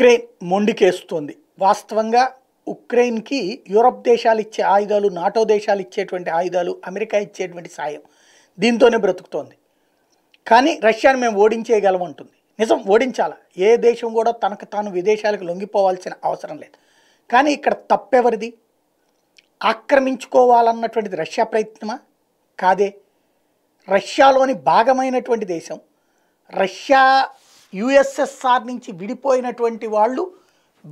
Ukraine మొండికేస్తోంది వాస్తవంగా ఉక్రెయిన్కి Europe దేశాలు ఇచ్చే ఆయుధాలు నాటో దేశాలు ఇచ్చేటువంటి ఆయుధాలు అమెరికా ఇచ్చేటువంటి సాయం దీంతోనే బ్రతుకుతోంది కానీ రష్యాను మేము ఓడించేయగలం నిజం ఓడించాలా ఏ దేశం కూడా తనకు తాను విదేశాలకు లొంగిపోవాల్సిన అవసరం లేదు కానీ ఇక్కడ తప్పెవరిది ఆక్రమించుకోవాలన్నటువంటిది రష్యా ప్రయత్నమా కాదే రష్యాలోని భాగమైనటువంటి దేశం రష్యా యుఎస్ఎస్ఆర్ నుంచి విడిపోయినటువంటి వాళ్ళు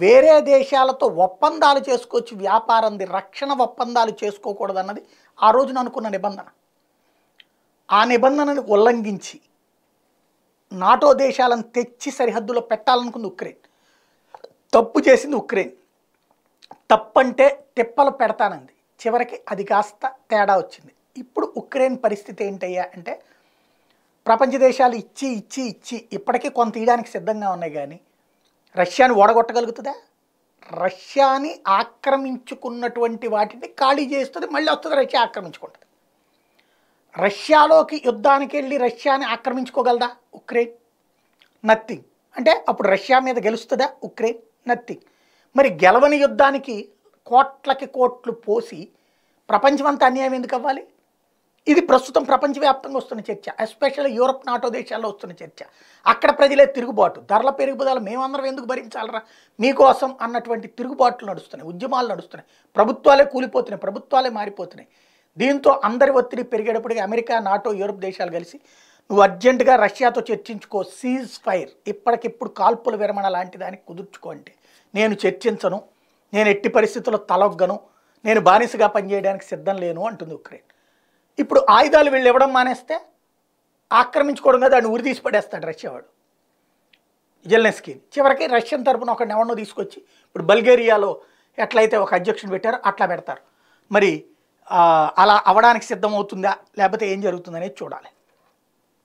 వేరే దేశాలతో ఒప్పందాలు చేసుకోవచ్చు వ్యాపారంది రక్షణ ఒప్పందాలు చేసుకోకూడదన్నది ఆ రోజున అనుకున్న నిబంధన ఆ నిబంధనను ఉల్లంఘించి నాటో దేశాలను తెచ్చి సరిహద్దులో పెట్టాలనుకుంది ఉక్రెయిన్ తప్పు చేసింది ఉక్రెయిన్ తప్పంటే తిప్పలు పెడతానంది చివరికి అది కాస్త తేడా వచ్చింది ఇప్పుడు ఉక్రెయిన్ పరిస్థితి ఏంటయ్యా అంటే ప్రపంచ దేశాలు ఇచ్చి ఇచ్చి ఇచ్చి ఇప్పటికీ కొంత తీయడానికి సిద్ధంగా ఉన్నాయి కానీ రష్యాని ఓడగొట్టగలుగుతుందా రష్యాని ఆక్రమించుకున్నటువంటి వాటిని ఖాళీ చేస్తుంది మళ్ళీ వస్తుంది రష్యా ఆక్రమించుకుంటుంది రష్యాలోకి యుద్ధానికి వెళ్ళి రష్యాని ఆక్రమించుకోగలదా ఉక్రెయిన్ నథింగ్ అంటే అప్పుడు రష్యా మీద గెలుస్తుందా ఉక్రెయిన్ నథింగ్ మరి గెలవని యుద్ధానికి కోట్లకి కోట్లు పోసి ప్రపంచమంతా అన్యాయం ఎందుకు అవ్వాలి ఇది ప్రస్తుతం ప్రపంచవ్యాప్తంగా వస్తున్న చర్చ ఎస్పెషల్లీ యూరప్ నాటో దేశాల్లో వస్తున్న చర్చ అక్కడ ప్రజలే తిరుగుబాటు ధరల పెరుగుదల మేమందరం ఎందుకు భరించాలరా మీకోసం అన్నటువంటి తిరుగుబాట్లు నడుస్తున్నాయి ఉద్యమాలు నడుస్తున్నాయి ప్రభుత్వాలే కూలిపోతున్నాయి ప్రభుత్వాలే మారిపోతున్నాయి దీంతో అందరి ఒత్తిడి పెరిగేటప్పటికీ అమెరికా నాటో యూరప్ దేశాలు కలిసి నువ్వు అర్జెంటుగా రష్యాతో చర్చించుకో సీజ్ ఫైర్ ఇప్పటికిప్పుడు కాల్పుల విరమణ లాంటి దానికి అంటే నేను చర్చించను నేను ఎట్టి పరిస్థితుల్లో తలొగ్గను నేను బానిసగా పనిచేయడానికి సిద్ధం లేను అంటుంది ఉక్రెయిన్ ఇప్పుడు ఆయుధాలు వీళ్ళు ఇవ్వడం మానేస్తే ఆక్రమించుకోవడం కదా దాన్ని ఉరి తీసి పడేస్తాడు రష్యావాడు జెల్నెస్కి చివరికి రష్యన్ తరపున ఒక నెవన్ను తీసుకొచ్చి ఇప్పుడు బల్గేరియాలో ఎట్లయితే ఒక అబ్జెక్షన్ పెట్టారో అట్లా పెడతారు మరి అలా అవడానికి సిద్ధమవుతుందా లేకపోతే ఏం జరుగుతుందనేది చూడాలి